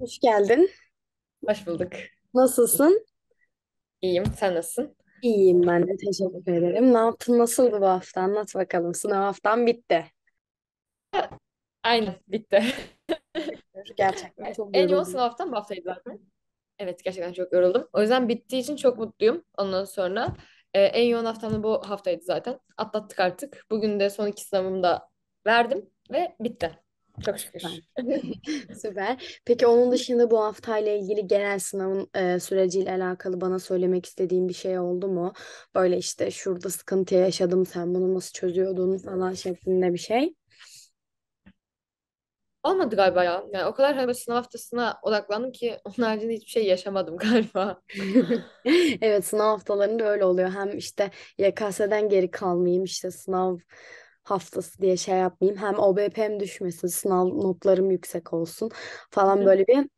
Hoş geldin. Hoş bulduk. Nasılsın? İyiyim. Sen nasılsın? İyiyim ben de teşekkür ederim. Ne yaptın? Nasıldı bu hafta? Anlat bakalım. Sınav haftan bitti. Aynen. Bitti. Gerçekten çok En yoğun sınav haftan bu haftaydı zaten. Evet gerçekten çok yoruldum. O yüzden bittiği için çok mutluyum. Ondan sonra e, en yoğun haftam da bu haftaydı zaten. Atlattık artık. Bugün de son iki sınavımı da verdim ve bitti. Çok şükür. Süper. Süper. Peki onun dışında bu haftayla ilgili genel sınavın e, süreciyle alakalı bana söylemek istediğin bir şey oldu mu? Böyle işte şurada sıkıntı yaşadım sen bunu nasıl çözüyordun falan şeklinde bir şey. Olmadı galiba ya. Yani o kadar hani sınav haftasına odaklandım ki onun haricinde hiçbir şey yaşamadım galiba. evet sınav haftalarında öyle oluyor. Hem işte YKS'den geri kalmayayım işte sınav haftası diye şey yapmayayım. Hem OBP'm düşmesin, sınav notlarım yüksek olsun falan böyle bir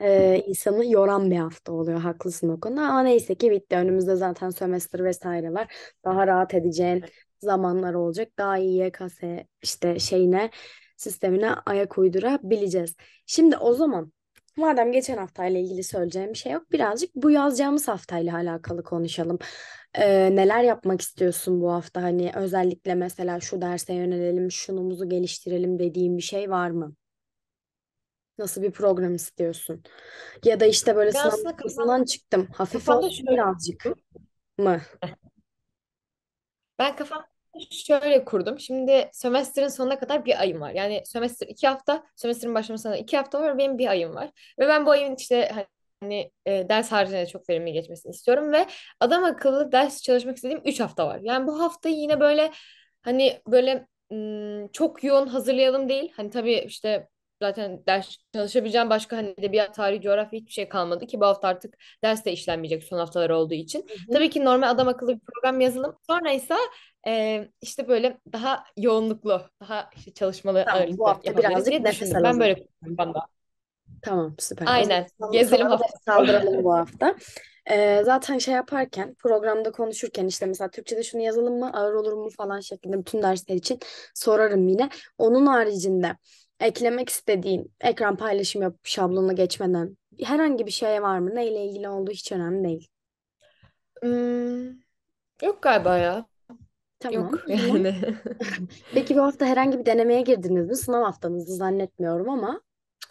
e, insanı yoran bir hafta oluyor haklısın o konuda. Ama neyse ki bitti. Önümüzde zaten sömestr vesaire var. Daha rahat edeceğin zamanlar olacak. Daha iyi YKS işte şeyine sistemine ayak uydurabileceğiz. Şimdi o zaman Madem geçen haftayla ilgili söyleyeceğim bir şey yok, birazcık bu yazacağımız haftayla alakalı konuşalım. Ee, neler yapmak istiyorsun bu hafta? Hani özellikle mesela şu derse yönelelim, şunumuzu geliştirelim dediğin bir şey var mı? Nasıl bir program istiyorsun? Ya da işte böyle sınav aslında kafasından çıktım. Hafif olsun birazcık şey mı? Ben kafam şöyle kurdum. Şimdi sömestrin sonuna kadar bir ayım var. Yani sömestr iki hafta, sömestrin başlamasına iki hafta var. Benim bir ayım var. Ve ben bu ayın işte hani e, ders haricinde çok verimli geçmesini istiyorum ve adam akıllı ders çalışmak istediğim üç hafta var. Yani bu hafta yine böyle hani böyle çok yoğun hazırlayalım değil. Hani tabii işte zaten ders çalışabileceğim başka hani edebiyat, tarih, coğrafya hiçbir şey kalmadı ki bu hafta artık ders de işlenmeyecek son haftalar olduğu için. Tabii ki normal adam akıllı bir program yazalım. Sonra ise e, işte böyle daha yoğunluklu, daha işte çalışmalı tamam, ağırlıklı bu hafta birazcık diye nefes alalım. Ben böyle kafamda. Tamam süper. Aynen. Tamam, Gezelim hafta. Saldıralım bu hafta. Ee, zaten şey yaparken programda konuşurken işte mesela Türkçe'de şunu yazalım mı ağır olur mu falan şeklinde bütün dersler için sorarım yine. Onun haricinde eklemek istediğin ekran paylaşım yap şablona geçmeden herhangi bir şey var mı? Neyle ilgili olduğu hiç önemli değil. Hmm, yok galiba ya. Tamam. Yok yani. Peki bu hafta herhangi bir denemeye girdiniz mi? Sınav haftanızı zannetmiyorum ama.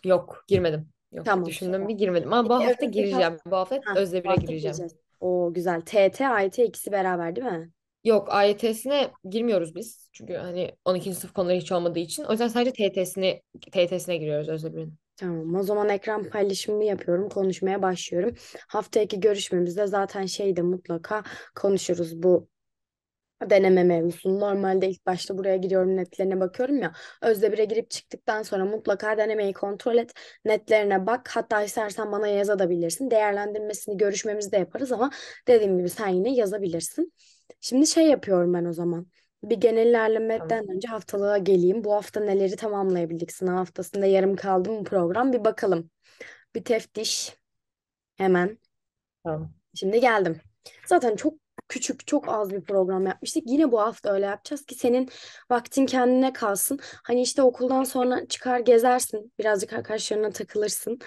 Yok, girmedim. Yok, Tamam. düşündüm bir girmedim. Ama bu hafta gireceğim. Bu hafta Ha, bu Özdemir'e hafta gireceğim. O güzel. TT, IT ikisi beraber değil mi? Yok AYT'sine girmiyoruz biz. Çünkü hani 12. sınıf konuları hiç olmadığı için. O yüzden sadece TYT'sini TYT'sine giriyoruz Özdemir'in. Tamam, o zaman ekran paylaşımı yapıyorum, konuşmaya başlıyorum. Haftaki görüşmemizde zaten şeyde mutlaka konuşuruz bu deneme mevzusunu. Normalde ilk başta buraya giriyorum netlerine bakıyorum ya. Özde bire girip çıktıktan sonra mutlaka denemeyi kontrol et. Netlerine bak. Hatta istersen bana yazabilirsin. Değerlendirmesini görüşmemizde yaparız ama dediğim gibi sen yine yazabilirsin. Şimdi şey yapıyorum ben o zaman. Bir genel ilerlemeden önce haftalığa geleyim. Bu hafta neleri tamamlayabildik? Sınav haftasında yarım kaldı mı program? Bir bakalım. Bir teftiş hemen. Tamam. Şimdi geldim. Zaten çok küçük çok az bir program yapmıştık. Yine bu hafta öyle yapacağız ki senin vaktin kendine kalsın. Hani işte okuldan sonra çıkar gezersin. Birazcık arkadaşlarına takılırsın.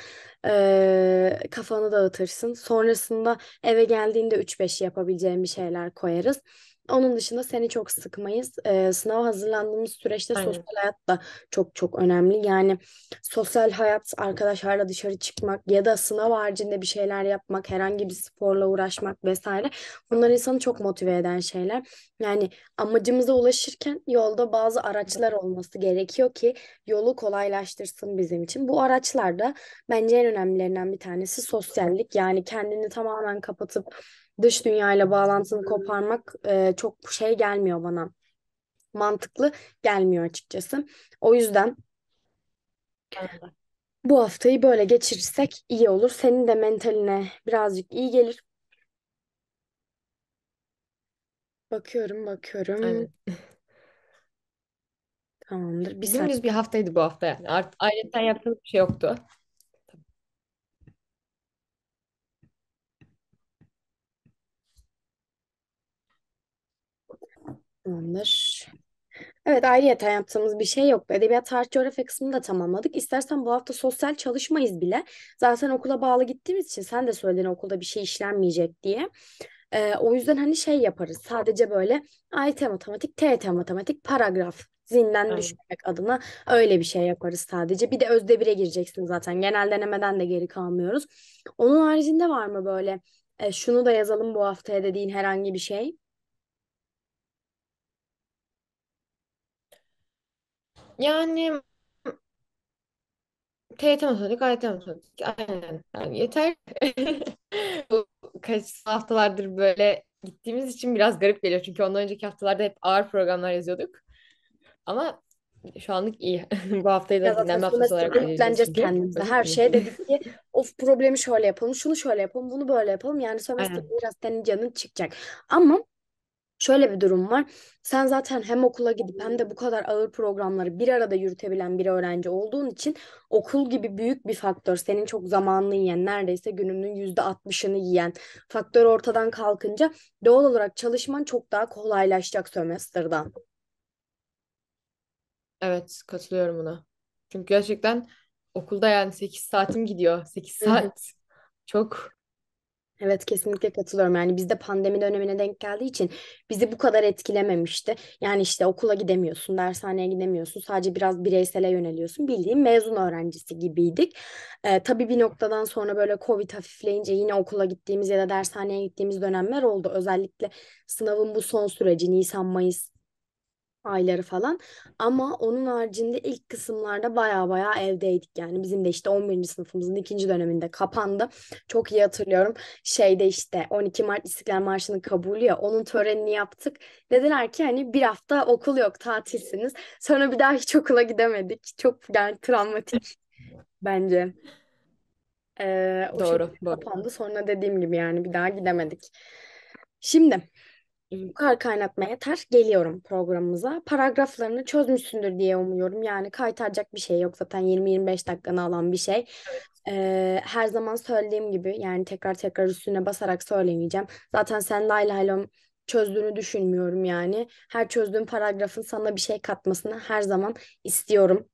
Ee, kafanı dağıtırsın. Sonrasında eve geldiğinde 3-5 yapabileceğin bir şeyler koyarız. Onun dışında seni çok sıkmayız. Ee, sınava hazırlandığımız süreçte Aynen. sosyal hayat da çok çok önemli. Yani sosyal hayat, arkadaşlarla dışarı çıkmak ya da sınav haricinde bir şeyler yapmak, herhangi bir sporla uğraşmak vesaire. Bunlar insanı çok motive eden şeyler. Yani amacımıza ulaşırken yolda bazı araçlar olması gerekiyor ki yolu kolaylaştırsın bizim için. Bu araçlar da bence en önemlilerinden bir tanesi sosyallik. Yani kendini tamamen kapatıp dış dünyayla bağlantını koparmak e, çok şey gelmiyor bana. Mantıklı gelmiyor açıkçası. O yüzden bu haftayı böyle geçirirsek iyi olur. Senin de mentaline birazcık iyi gelir. Bakıyorum, bakıyorum. Evet. Tamamdır. Bir Dümdüz bir haftaydı bu hafta yani. Art ayrıca yaptığımız bir şey yoktu. Tamamdır. Evet ayrıyeten yaptığımız bir şey yok. Edebiyat, tarih, coğrafya kısmını da tamamladık. İstersen bu hafta sosyal çalışmayız bile. Zaten okula bağlı gittiğimiz için sen de söyledin okulda bir şey işlenmeyecek diye. Ee, o yüzden hani şey yaparız. Sadece böyle AYT matematik, TYT matematik, paragraf zinden evet. düşmek adına öyle bir şey yaparız sadece. Bir de özdevire gireceksin zaten. Genel denemeden de geri kalmıyoruz. Onun haricinde var mı böyle e, şunu da yazalım bu haftaya dediğin herhangi bir şey? Yani TYT matematik, AYT matematik. Aynen. Yani yeter. Bu kaç haftalardır böyle gittiğimiz için biraz garip geliyor. Çünkü ondan önceki haftalarda hep ağır programlar yazıyorduk. Ama şu anlık iyi. Bu haftayı da Biraz dinlenme haftası olarak vereceğiz. çünkü. kendimize. Öyle Her şeye dedik ki of problemi şöyle yapalım, şunu şöyle yapalım, bunu böyle yapalım. Yani sömestre Aynen. biraz senin canın çıkacak. Ama Şöyle bir durum var. Sen zaten hem okula gidip hem de bu kadar ağır programları bir arada yürütebilen bir öğrenci olduğun için okul gibi büyük bir faktör senin çok zamanını yiyen neredeyse gününün yüzde altmışını yiyen faktör ortadan kalkınca doğal olarak çalışman çok daha kolaylaşacak sömestrdan. Evet katılıyorum buna. Çünkü gerçekten okulda yani 8 saatim gidiyor. 8 saat çok Evet kesinlikle katılıyorum. Yani bizde pandemi dönemine denk geldiği için bizi bu kadar etkilememişti. Yani işte okula gidemiyorsun, dershaneye gidemiyorsun. Sadece biraz bireysele yöneliyorsun. Bildiğin mezun öğrencisi gibiydik. Ee, tabii bir noktadan sonra böyle Covid hafifleyince yine okula gittiğimiz ya da dershaneye gittiğimiz dönemler oldu. Özellikle sınavın bu son süreci Nisan Mayıs ayları falan. Ama onun haricinde ilk kısımlarda baya baya evdeydik yani. Bizim de işte 11. sınıfımızın ikinci döneminde kapandı. Çok iyi hatırlıyorum. Şeyde işte 12 Mart İstiklal Marşı'nın kabulü ya onun törenini yaptık. Dediler ki hani bir hafta okul yok tatilsiniz. Sonra bir daha hiç okula gidemedik. Çok yani travmatik bence. Ee, o doğru, doğru. Kapandı. Sonra dediğim gibi yani bir daha gidemedik. Şimdi bu kadar kaynatma yeter. Geliyorum programımıza. Paragraflarını çözmüşsündür diye umuyorum. Yani kaytaracak bir şey yok. Zaten 20-25 dakikanı alan bir şey. Ee, her zaman söylediğim gibi yani tekrar tekrar üstüne basarak söylemeyeceğim. Zaten sen lay lay çözdüğünü düşünmüyorum yani. Her çözdüğün paragrafın sana bir şey katmasını her zaman istiyorum.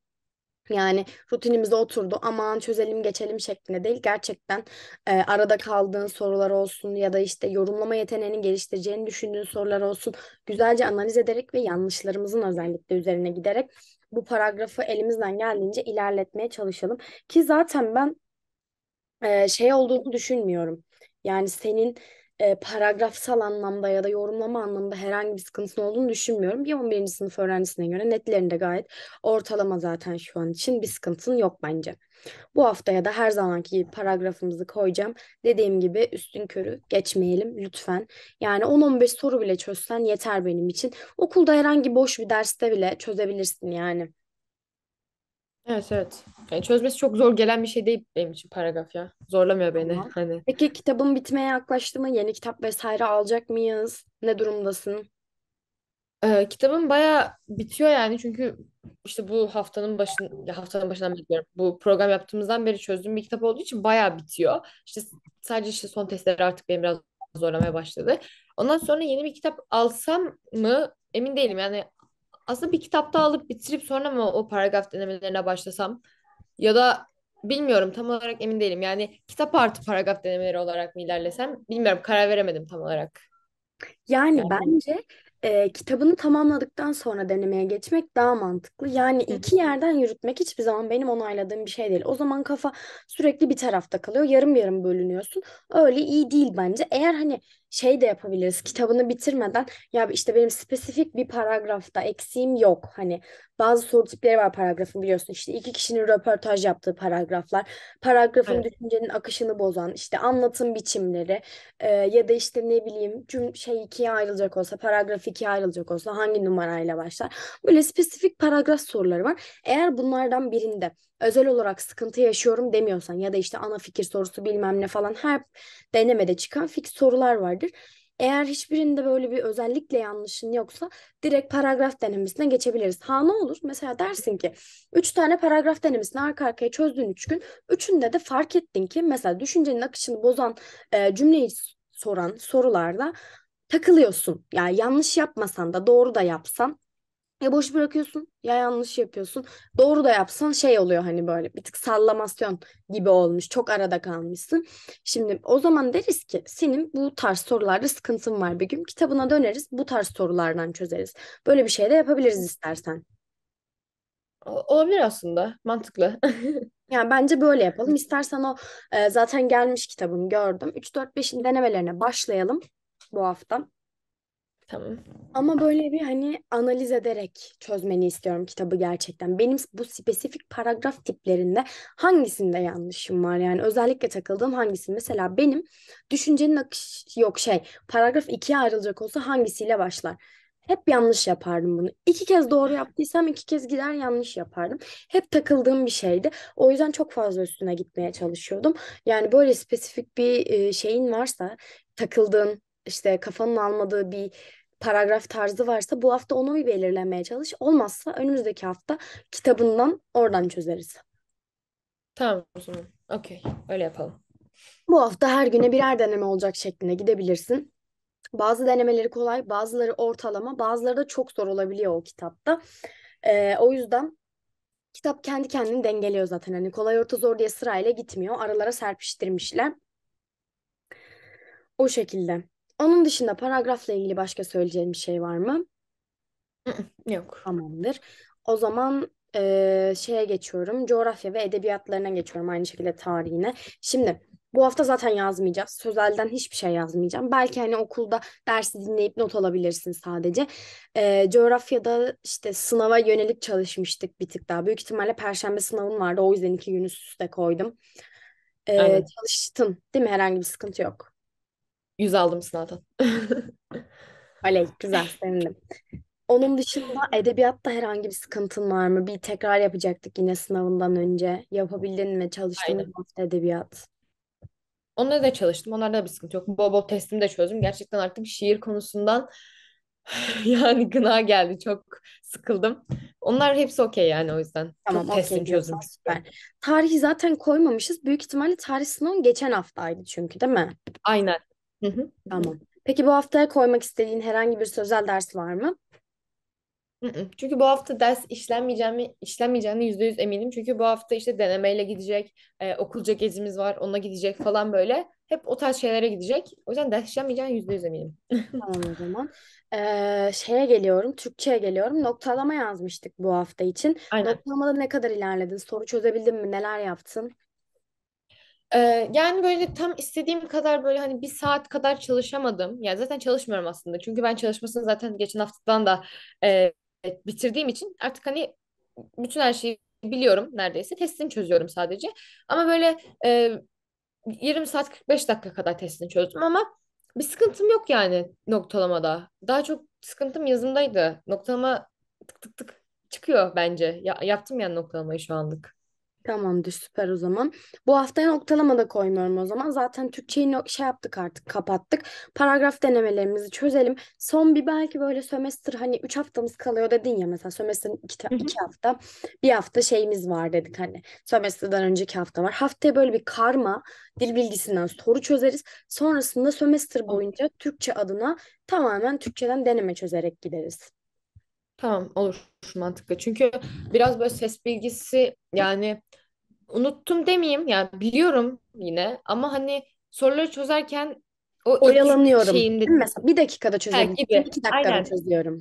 Yani rutinimize oturdu aman çözelim geçelim şeklinde değil. Gerçekten e, arada kaldığın sorular olsun ya da işte yorumlama yeteneğini geliştireceğini düşündüğün sorular olsun. Güzelce analiz ederek ve yanlışlarımızın özellikle üzerine giderek bu paragrafı elimizden geldiğince ilerletmeye çalışalım. Ki zaten ben e, şey olduğunu düşünmüyorum. Yani senin e, paragrafsal anlamda ya da yorumlama anlamda herhangi bir sıkıntısının olduğunu düşünmüyorum. Bir 11. sınıf öğrencisine göre netlerinde gayet ortalama zaten şu an için bir sıkıntın yok bence. Bu haftaya da her zamanki gibi paragrafımızı koyacağım. Dediğim gibi üstün körü geçmeyelim lütfen. Yani 10-15 soru bile çözsen yeter benim için. Okulda herhangi boş bir derste bile çözebilirsin yani. Evet evet. Yani çözmesi çok zor gelen bir şey değil benim için paragraf ya. Zorlamıyor beni Tamam. hani. Peki kitabın bitmeye yaklaştı mı? Yeni kitap vesaire alacak mıyız? Ne durumdasın? Ee, kitabım baya bitiyor yani çünkü işte bu haftanın başın haftanın başından beri diyorum. Bu program yaptığımızdan beri çözdüğüm bir kitap olduğu için baya bitiyor. İşte sadece işte son testleri artık beni biraz zorlamaya başladı. Ondan sonra yeni bir kitap alsam mı emin değilim yani aslında bir kitapta alıp bitirip sonra mı o paragraf denemelerine başlasam? Ya da bilmiyorum tam olarak emin değilim. Yani kitap artı paragraf denemeleri olarak mı ilerlesem? Bilmiyorum karar veremedim tam olarak. Yani bence e, kitabını tamamladıktan sonra denemeye geçmek daha mantıklı. Yani iki yerden yürütmek hiçbir zaman benim onayladığım bir şey değil. O zaman kafa sürekli bir tarafta kalıyor. Yarım yarım bölünüyorsun. Öyle iyi değil bence. Eğer hani şey de yapabiliriz. Kitabını bitirmeden ya işte benim spesifik bir paragrafta eksiğim yok. Hani bazı soru tipleri var paragrafın biliyorsun. işte iki kişinin röportaj yaptığı paragraflar, paragrafın evet. düşüncenin akışını bozan, işte anlatım biçimleri e, ya da işte ne bileyim cüm şey ikiye ayrılacak olsa, paragraf ikiye ayrılacak olsa hangi numarayla başlar? Böyle spesifik paragraf soruları var. Eğer bunlardan birinde özel olarak sıkıntı yaşıyorum demiyorsan ya da işte ana fikir sorusu bilmem ne falan her denemede çıkan fix sorular vardır. Eğer hiçbirinde böyle bir özellikle yanlışın yoksa direkt paragraf denemesine geçebiliriz. Ha ne olur? Mesela dersin ki 3 tane paragraf denemesini arka arkaya çözdüğün 3 üç gün. Üçünde de fark ettin ki mesela düşüncenin akışını bozan e, cümleyi soran sorularda takılıyorsun. Yani yanlış yapmasan da doğru da yapsan ya boş bırakıyorsun ya yanlış yapıyorsun. Doğru da yapsan şey oluyor hani böyle bir tık sallamasyon gibi olmuş. Çok arada kalmışsın. Şimdi o zaman deriz ki senin bu tarz sorularda sıkıntın var bir gün. Kitabına döneriz bu tarz sorulardan çözeriz. Böyle bir şey de yapabiliriz istersen. Olabilir aslında. Mantıklı. Yani bence böyle yapalım. İstersen o e, zaten gelmiş kitabım gördüm. 3-4-5'in denemelerine başlayalım bu hafta. Tamam. Ama böyle bir hani analiz ederek çözmeni istiyorum kitabı gerçekten. Benim bu spesifik paragraf tiplerinde hangisinde yanlışım var? Yani özellikle takıldığım hangisi? Mesela benim düşüncenin akış yok şey paragraf ikiye ayrılacak olsa hangisiyle başlar? Hep yanlış yapardım bunu. İki kez doğru yaptıysam iki kez gider yanlış yapardım. Hep takıldığım bir şeydi. O yüzden çok fazla üstüne gitmeye çalışıyordum. Yani böyle spesifik bir şeyin varsa takıldığın işte kafanın almadığı bir paragraf tarzı varsa bu hafta onu bir belirlemeye çalış. Olmazsa önümüzdeki hafta kitabından oradan çözeriz. Tamam o zaman. Okey. Öyle yapalım. Bu hafta her güne birer deneme olacak şeklinde gidebilirsin. Bazı denemeleri kolay, bazıları ortalama, bazıları da çok zor olabiliyor o kitapta. Ee, o yüzden kitap kendi kendini dengeliyor zaten. Hani kolay orta zor diye sırayla gitmiyor. Aralara serpiştirmişler. O şekilde. Onun dışında paragrafla ilgili başka söyleyeceğim bir şey var mı? Yok. Tamamdır. O zaman eee, şeye geçiyorum. Coğrafya ve edebiyatlarına geçiyorum aynı şekilde tarihine. Şimdi bu hafta zaten yazmayacağız. Sözelden hiçbir şey yazmayacağım. Belki hani okulda dersi dinleyip not alabilirsin sadece. Eee, coğrafyada işte sınava yönelik çalışmıştık bir tık daha. Büyük ihtimalle Perşembe sınavım vardı. O yüzden iki günü üst üste koydum. Eee, Aynen. çalıştın, değil mi? Herhangi bir sıkıntı yok. Yüz aldım sınavdan. Oley, güzel, sevindim. Onun dışında edebiyatta herhangi bir sıkıntın var mı? Bir tekrar yapacaktık yine sınavından önce. Yapabildin mi? Çalıştın mı hafta edebiyat? Onlara da çalıştım. Onlarda da bir sıkıntı yok. Bobo bol testimi de çözdüm. Gerçekten artık şiir konusundan yani gına geldi. Çok sıkıldım. Onlar hepsi okey yani o yüzden. Tamam, Çok okey testim süper. Tarihi zaten koymamışız. Büyük ihtimalle tarih sınavı geçen haftaydı çünkü değil mi? Aynen. Hı hı. Tamam. Peki bu haftaya koymak istediğin herhangi bir sözel ders var mı? Hı hı. Çünkü bu hafta ders işlenmeyeceğimi işlenmeyeceğine yüzde yüz eminim. Çünkü bu hafta işte denemeyle gidecek, e, okulca gezimiz var, ona gidecek falan böyle. Hep o tarz şeylere gidecek. O yüzden ders işlenmeyeceğine yüzde yüz eminim. Tamam o zaman. Ee, şeye geliyorum, Türkçe'ye geliyorum. Noktalama yazmıştık bu hafta için. Aynen. Noktalamada ne kadar ilerledin? Soru çözebildin mi? Neler yaptın? yani böyle tam istediğim kadar böyle hani bir saat kadar çalışamadım. Yani zaten çalışmıyorum aslında. Çünkü ben çalışmasını zaten geçen haftadan da e, bitirdiğim için artık hani bütün her şeyi biliyorum neredeyse. Testini çözüyorum sadece. Ama böyle e, 20 saat 45 dakika kadar testini çözdüm ama bir sıkıntım yok yani noktalamada. Daha çok sıkıntım yazımdaydı. Noktalama tık tık tık çıkıyor bence. Ya, yaptım yani noktalamayı şu anlık. Tamamdır süper o zaman. Bu haftaya noktalama da koymuyorum o zaman. Zaten Türkçeyi no- şey yaptık artık kapattık. Paragraf denemelerimizi çözelim. Son bir belki böyle sömestr hani 3 haftamız kalıyor dedin ya mesela sömestrin 2 iki, hafta bir hafta şeyimiz var dedik hani sömestrden önceki hafta var. Haftaya böyle bir karma dil bilgisinden soru çözeriz. Sonrasında sömestr boyunca Türkçe adına tamamen Türkçeden deneme çözerek gideriz. Tamam olur mantıklı. Çünkü biraz böyle ses bilgisi yani unuttum demeyeyim yani biliyorum yine ama hani soruları çözerken o ilk Oyalanıyorum. şeyinde Değil mi? Mesela bir dakikada çözebilirim. gibi. İki dakikada Aynen. çözüyorum.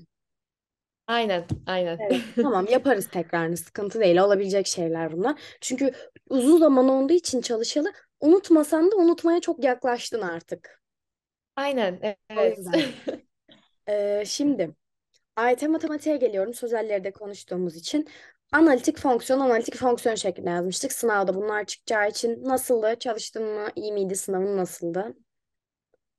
Aynen, aynen. Evet, tamam yaparız tekrarını. Sıkıntı değil. Olabilecek şeyler bunlar. Çünkü uzun zaman olduğu için çalışalı unutmasan da unutmaya çok yaklaştın artık. Aynen, O evet. yüzden. Ee, şimdi AYT matematiğe geliyorum. Sözelleri de konuştuğumuz için. Analitik fonksiyon, analitik fonksiyon şeklinde yazmıştık. Sınavda bunlar çıkacağı için nasıldı? Çalıştın mı? İyi miydi? Sınavın nasıldı?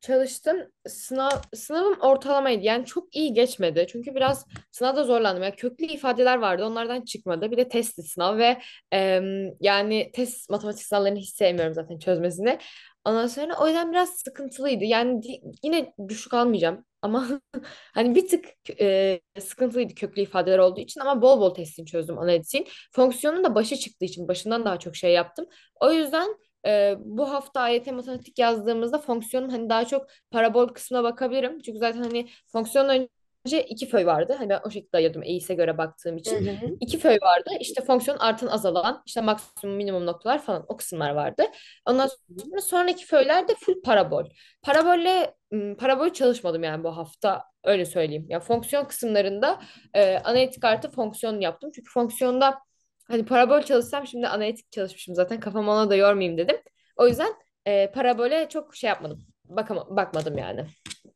Çalıştım. Sınav, sınavım ortalamaydı. Yani çok iyi geçmedi. Çünkü biraz sınavda zorlandım. Yani köklü ifadeler vardı. Onlardan çıkmadı. Bir de testli sınav ve e, yani test matematik sınavlarını hiç sevmiyorum zaten çözmesini. Ondan sonra o yüzden biraz sıkıntılıydı. Yani yine düşük almayacağım ama hani bir tık e, sıkıntılıydı köklü ifadeler olduğu için ama bol bol testini çözdüm analizin. Fonksiyonun da başı çıktığı için başından daha çok şey yaptım. O yüzden e, bu hafta AYT matematik yazdığımızda fonksiyonun hani daha çok parabol kısmına bakabilirim. Çünkü zaten hani fonksiyon önce iki föy vardı. Hani ben o şekilde ayırdım EİS'e göre baktığım için. Hı hı. İki föy vardı. İşte fonksiyon artan azalan, işte maksimum minimum noktalar falan o kısımlar vardı. Ondan sonra sonraki föyler de full parabol. Parabolle parabol çalışmadım yani bu hafta öyle söyleyeyim. Ya yani fonksiyon kısımlarında e, analitik artı fonksiyon yaptım. Çünkü fonksiyonda hani parabol çalışsam şimdi analitik çalışmışım zaten kafam ona da yormayayım dedim. O yüzden e, parabole çok şey yapmadım bakam bakmadım yani.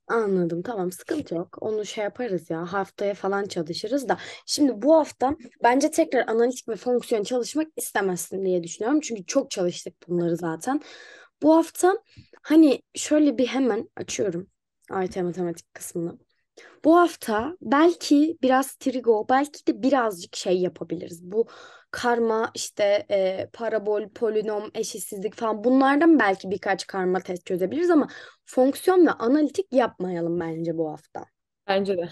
Anladım tamam sıkıntı yok onu şey yaparız ya haftaya falan çalışırız da şimdi bu hafta bence tekrar analitik ve fonksiyon çalışmak istemezsin diye düşünüyorum çünkü çok çalıştık bunları zaten. Bu hafta hani şöyle bir hemen açıyorum AYT matematik kısmını. Bu hafta belki biraz trigo belki de birazcık şey yapabiliriz bu karma işte e, parabol, polinom, eşitsizlik falan bunlardan belki birkaç karma test çözebiliriz ama fonksiyon ve analitik yapmayalım bence bu hafta. Bence de.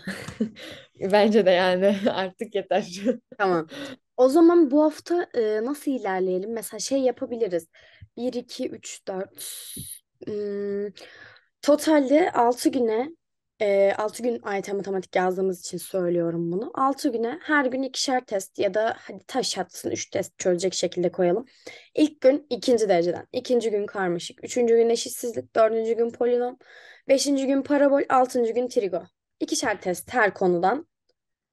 bence de yani artık yeter. Tamam. O zaman bu hafta e, nasıl ilerleyelim? Mesela şey yapabiliriz. 1, 2, 3, 4. Hmm, totalde 6 güne e, 6 gün AYT matematik yazdığımız için söylüyorum bunu. 6 güne her gün ikişer test ya da hadi taş hatlısını 3 test çözecek şekilde koyalım. İlk gün ikinci dereceden, ikinci gün karmaşık, üçüncü gün eşitsizlik, dördüncü gün polinom, beşinci gün parabol, altıncı gün trigo. İkişer test her konudan.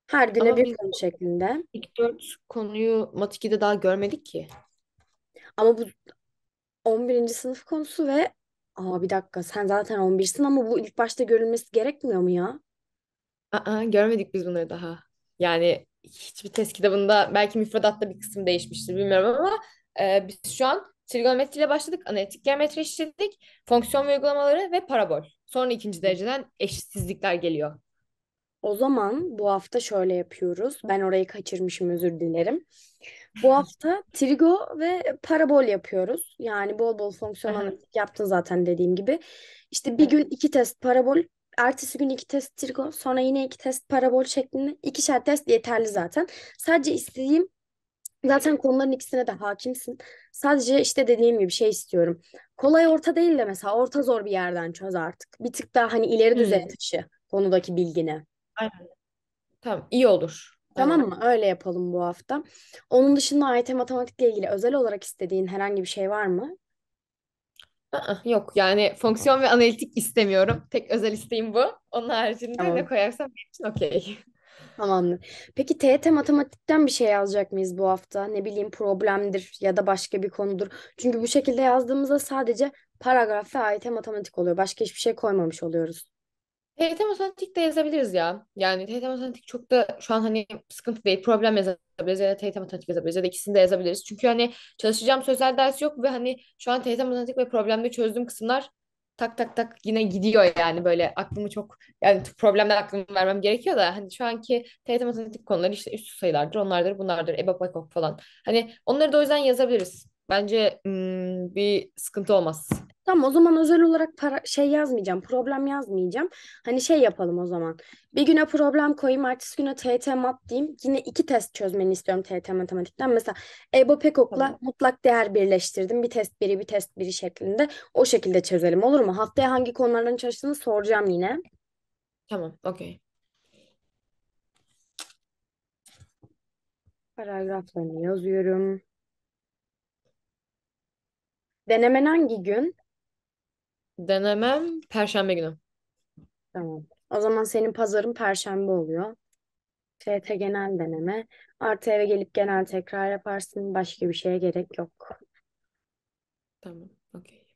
Her güne Ama bir konu şeklinde. İlk dört konuyu Mat daha görmedik ki. Ama bu 11. sınıf konusu ve Aa bir dakika sen zaten 11'sin ama bu ilk başta görülmesi gerekmiyor mu ya? Aa, görmedik biz bunları daha. Yani hiçbir test bunda belki müfredatta bir kısım değişmiştir bilmiyorum ama e, biz şu an trigonometriyle başladık. Analitik geometri işledik. Fonksiyon ve uygulamaları ve parabol. Sonra ikinci dereceden eşitsizlikler geliyor. O zaman bu hafta şöyle yapıyoruz. Ben orayı kaçırmışım özür dilerim. Bu hafta trigo ve parabol yapıyoruz. Yani bol bol fonksiyon analitik yaptın zaten dediğim gibi. İşte bir gün iki test parabol, ertesi gün iki test trigo, sonra yine iki test parabol şeklinde ikişer test yeterli zaten. Sadece istediğim Zaten konuların ikisine de hakimsin. Sadece işte dediğim gibi şey istiyorum. Kolay orta değil de mesela orta zor bir yerden çöz artık. Bir tık daha hani ileri düzey hmm. taşı konudaki bilgini. Aynen. Tamam iyi olur. Tamam mı? Öyle yapalım bu hafta. Onun dışında AYT matematikle ilgili özel olarak istediğin herhangi bir şey var mı? Aa, yok yani fonksiyon ve analitik istemiyorum. Tek özel isteğim bu. Onun haricinde tamam. ne koyarsam benim için okey. Tamamdır. Peki TYT matematikten bir şey yazacak mıyız bu hafta? Ne bileyim problemdir ya da başka bir konudur. Çünkü bu şekilde yazdığımızda sadece paragraf ve AYT matematik oluyor. Başka hiçbir şey koymamış oluyoruz. TRT de yazabiliriz ya. Yani TRT Matematik çok da şu an hani sıkıntı değil. Problem yazabiliriz ya da TRT Matematik yazabiliriz ya da ikisini de yazabiliriz. Çünkü hani çalışacağım sözel ders yok ve hani şu an TRT Matematik ve problemde çözdüğüm kısımlar tak tak tak yine gidiyor yani böyle aklımı çok yani problemden aklımı vermem gerekiyor da hani şu anki TYT matematik konuları işte üst sayılardır onlardır bunlardır EBA bakok falan hani onları da o yüzden yazabiliriz. Bence ım, hmm, bir sıkıntı olmaz. Tamam o zaman özel olarak para, şey yazmayacağım, problem yazmayacağım. Hani şey yapalım o zaman. Bir güne problem koyayım, ertesi güne TT mat diyeyim. Yine iki test çözmeni istiyorum TT matematikten. Mesela Ebo Pekok'la tamam. mutlak değer birleştirdim. Bir test biri, bir test biri şeklinde. O şekilde çözelim olur mu? Haftaya hangi konulardan çalıştığını soracağım yine. Tamam, okey. Paragraflarını yazıyorum. Denemen hangi gün? Denemem Perşembe günü. Tamam. O zaman senin pazarın Perşembe oluyor. TYT genel deneme. Artı eve gelip genel tekrar yaparsın. Başka bir şeye gerek yok. Tamam. Okey.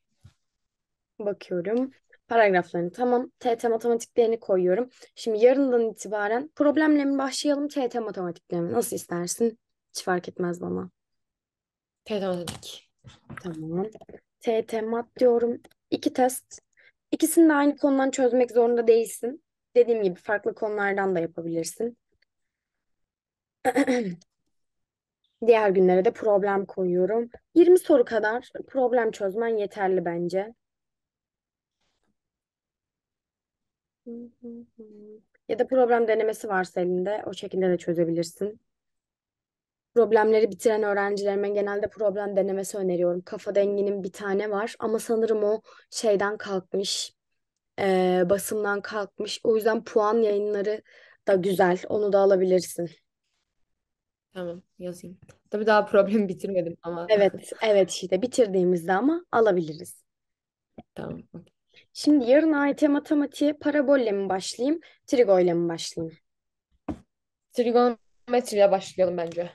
Bakıyorum. Paragraflarını tamam. TT matematiklerini koyuyorum. Şimdi yarından itibaren problemle mi başlayalım TT matematikle mi? Nasıl istersin? Hiç fark etmez bana. TT matematik. Tamam. TT mat diyorum iki test. İkisini de aynı konudan çözmek zorunda değilsin. Dediğim gibi farklı konulardan da yapabilirsin. Diğer günlere de problem koyuyorum. 20 soru kadar problem çözmen yeterli bence. Ya da problem denemesi varsa elinde o şekilde de çözebilirsin. Problemleri bitiren öğrencilerime genelde problem denemesi öneriyorum. Kafa denginin bir tane var ama sanırım o şeyden kalkmış, e, basımdan kalkmış. O yüzden puan yayınları da güzel. Onu da alabilirsin. Tamam yazayım. Tabii daha problemi bitirmedim ama. Evet, evet işte bitirdiğimizde ama alabiliriz. Tamam. Şimdi yarın AYT matematiğe parabolle mi başlayayım, trigo ile başlayayım? Trigonometriyle başlayalım bence.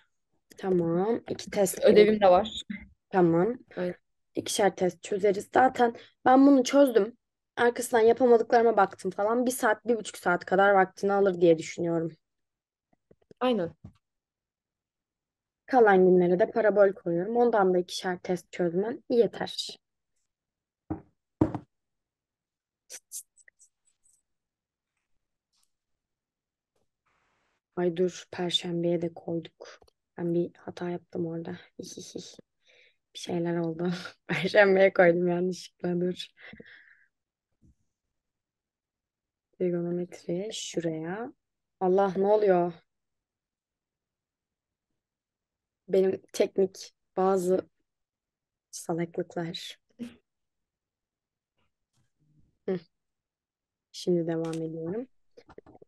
Tamam. İki test Ödevim de var. Tamam. Aynen. İkişer test çözeriz. Zaten ben bunu çözdüm. Arkasından yapamadıklarıma baktım falan. Bir saat, bir buçuk saat kadar vaktini alır diye düşünüyorum. Aynen. Kalan günlere de parabol koyuyorum. Ondan da ikişer test çözmen yeter. Ay dur, Perşembe'ye de koyduk. Ben bir hata yaptım orada. bir şeyler oldu. Perşembeye koydum yanlışlıkla dur. Trigonometri şuraya. Allah ne oluyor? Benim teknik bazı salaklıklar. Şimdi devam ediyorum.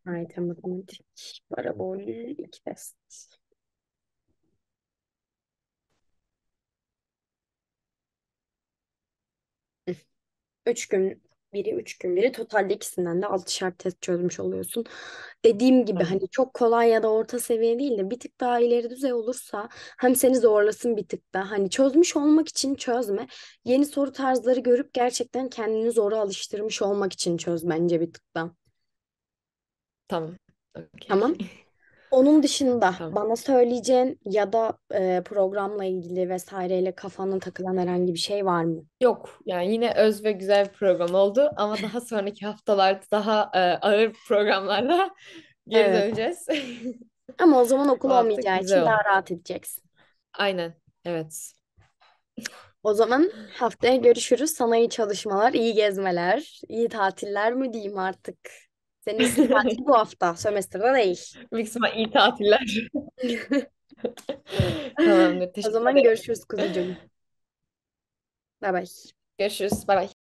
Ayta matematik, parabol, iki test. 3 gün biri 3 gün biri totalde ikisinden de 6'şer test çözmüş oluyorsun. Dediğim gibi hani çok kolay ya da orta seviye değil de bir tık daha ileri düzey olursa hem seni zorlasın bir tık da hani çözmüş olmak için çözme. Yeni soru tarzları görüp gerçekten kendini zora alıştırmış olmak için çöz bence bir tık da. Tamam. Okay. Tamam. Onun dışında Tamam. bana söyleyeceğin ya da e, programla ilgili vesaireyle kafanın takılan herhangi bir şey var mı? Yok yani yine öz ve güzel bir program oldu ama daha sonraki haftalarda daha e, ağır programlarla geri Evet. döneceğiz. Ama o zaman okul Bu hafta olmayacağı için oldu. daha rahat edeceksin. Aynen. Evet. O zaman haftaya görüşürüz. Sana iyi çalışmalar, iyi gezmeler, iyi tatiller mi diyeyim artık? Senin üstü tatil bu hafta. Sömestr'da değil. Büyük ihtimal iyi tatiller. Tamamdır. O zaman ederim. görüşürüz kuzucuğum. Bay bay. Görüşürüz. Bay bay.